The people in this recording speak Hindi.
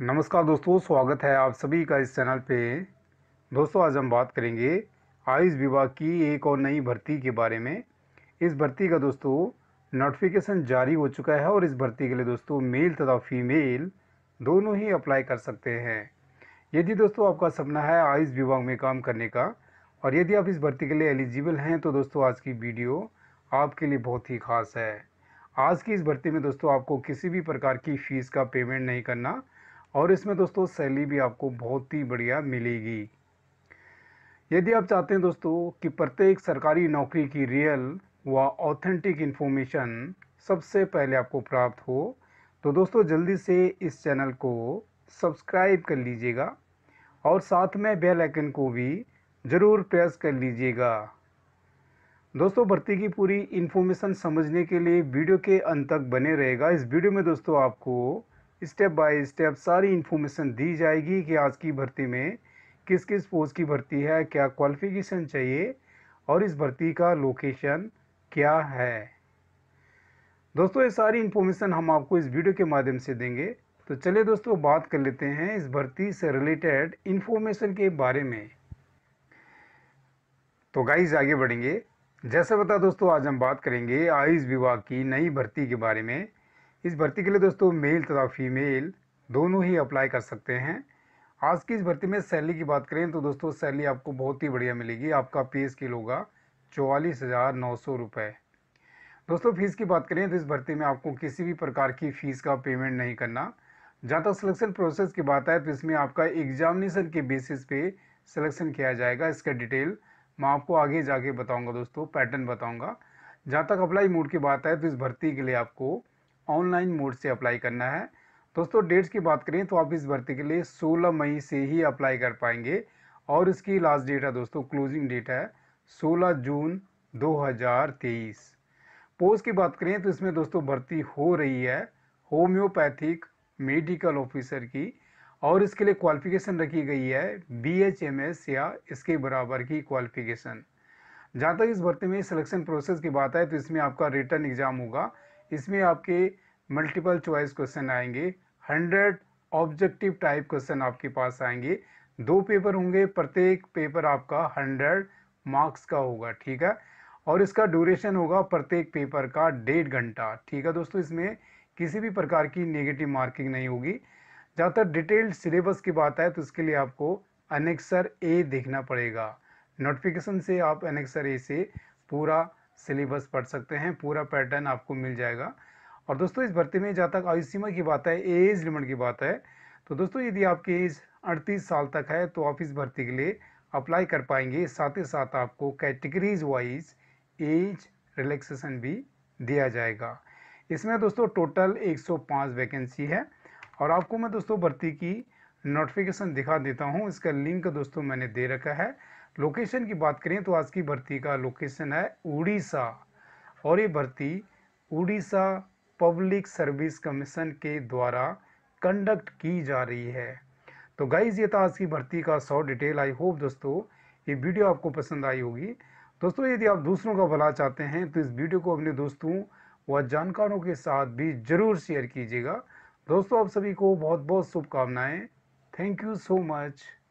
नमस्कार दोस्तों स्वागत है आप सभी का इस चैनल पे दोस्तों आज हम बात करेंगे आयुष विभाग की एक और नई भर्ती के बारे में इस भर्ती का दोस्तों नोटिफिकेशन जारी हो चुका है और इस भर्ती के लिए दोस्तों मेल तथा फीमेल दोनों ही अप्लाई कर सकते हैं यदि दोस्तों आपका सपना है आयुष विभाग में काम करने का और यदि आप इस भर्ती के लिए एलिजिबल हैं तो दोस्तों आज की वीडियो आपके लिए बहुत ही खास है आज की इस भर्ती में दोस्तों आपको किसी भी प्रकार की फ़ीस का पेमेंट नहीं करना और इसमें दोस्तों सैली भी आपको बहुत ही बढ़िया मिलेगी यदि आप चाहते हैं दोस्तों कि प्रत्येक सरकारी नौकरी की रियल व ऑथेंटिक इन्फॉर्मेशन सबसे पहले आपको प्राप्त हो तो दोस्तों जल्दी से इस चैनल को सब्सक्राइब कर लीजिएगा और साथ में बेल आइकन को भी ज़रूर प्रेस कर लीजिएगा दोस्तों भर्ती की पूरी इन्फॉर्मेशन समझने के लिए वीडियो के अंत तक बने रहेगा इस वीडियो में दोस्तों आपको स्टेप बाय स्टेप सारी इन्फॉर्मेशन दी जाएगी कि आज की भर्ती में किस किस पोस्ट की भर्ती है क्या क्वालिफिकेशन चाहिए और इस भर्ती का लोकेशन क्या है दोस्तों ये सारी इन्फॉर्मेशन हम आपको इस वीडियो के माध्यम से देंगे तो चलिए दोस्तों बात कर लेते हैं इस भर्ती से रिलेटेड इन्फॉर्मेशन के बारे में तो गाइज आगे बढ़ेंगे जैसे बता दोस्तों आज हम बात करेंगे आयुष विभाग की नई भर्ती के बारे में इस भर्ती के लिए दोस्तों मेल तथा फीमेल दोनों ही अप्लाई कर सकते हैं आज की इस भर्ती में सैलरी की बात करें तो दोस्तों सैलरी आपको बहुत ही बढ़िया मिलेगी आपका पे स्केल होगा चौवालीस हज़ार नौ सौ रुपये दोस्तों फीस की बात करें तो इस भर्ती में आपको किसी भी प्रकार की फ़ीस का पेमेंट नहीं करना जहाँ तक सिलेक्शन प्रोसेस की बात है तो इसमें आपका एग्जामिनेशन के बेसिस पे सिलेक्शन किया जाएगा इसका डिटेल मैं आपको आगे जाके बताऊँगा दोस्तों पैटर्न बताऊँगा जहाँ तक अप्लाई मोड की बात है तो इस भर्ती के लिए आपको ऑनलाइन मोड से अप्लाई करना है दोस्तों डेट्स की बात करें तो आप इस भर्ती के लिए 16 मई से ही अप्लाई कर पाएंगे और इसकी लास्ट डेट है दोस्तों क्लोजिंग डेट है 16 जून 2023 पोस्ट की बात करें तो इसमें दोस्तों भर्ती हो रही है होम्योपैथिक मेडिकल ऑफिसर की और इसके लिए क्वालिफिकेशन रखी गई है बी एच एम एस या इसके बराबर की क्वालिफिकेशन जहाँ तक इस भर्ती में सिलेक्शन प्रोसेस की बात है तो इसमें आपका रिटर्न एग्ज़ाम होगा इसमें आपके मल्टीपल चॉइस क्वेश्चन आएंगे हंड्रेड ऑब्जेक्टिव टाइप क्वेश्चन आपके पास आएंगे दो पेपर होंगे प्रत्येक पेपर आपका हंड्रेड मार्क्स का होगा ठीक है और इसका ड्यूरेशन होगा प्रत्येक पेपर का डेढ़ घंटा ठीक है दोस्तों इसमें किसी भी प्रकार की नेगेटिव मार्किंग नहीं होगी ज़्यादातर डिटेल्ड सिलेबस की बात है तो इसके लिए आपको अनेक्सर ए देखना पड़ेगा नोटिफिकेशन से आप अनेक्सर ए से पूरा सिलेबस पढ़ सकते हैं पूरा पैटर्न आपको मिल जाएगा और दोस्तों इस भर्ती में जहाँ तक आयु सीमा की बात है एज लिमिट की बात है तो दोस्तों यदि आपकी एज अड़तीस साल तक है तो आप इस भर्ती के लिए अप्लाई कर पाएंगे साथ ही साथ आपको कैटेगरीज वाइज एज रिलैक्सेशन भी दिया जाएगा इसमें दोस्तों टोटल 105 वैकेंसी है और आपको मैं दोस्तों भर्ती की नोटिफिकेशन दिखा देता हूँ इसका लिंक दोस्तों मैंने दे रखा है लोकेशन की बात करें तो आज की भर्ती का लोकेशन है उड़ीसा और ये भर्ती उड़ीसा पब्लिक सर्विस कमीशन के द्वारा कंडक्ट की जा रही है तो गाइज ये था आज की भर्ती का सौ डिटेल आई होप दोस्तों ये वीडियो आपको पसंद आई होगी दोस्तों यदि आप दूसरों का भला चाहते हैं तो इस वीडियो को अपने दोस्तों व जानकारों के साथ भी ज़रूर शेयर कीजिएगा दोस्तों आप सभी को बहुत बहुत शुभकामनाएँ थैंक यू सो मच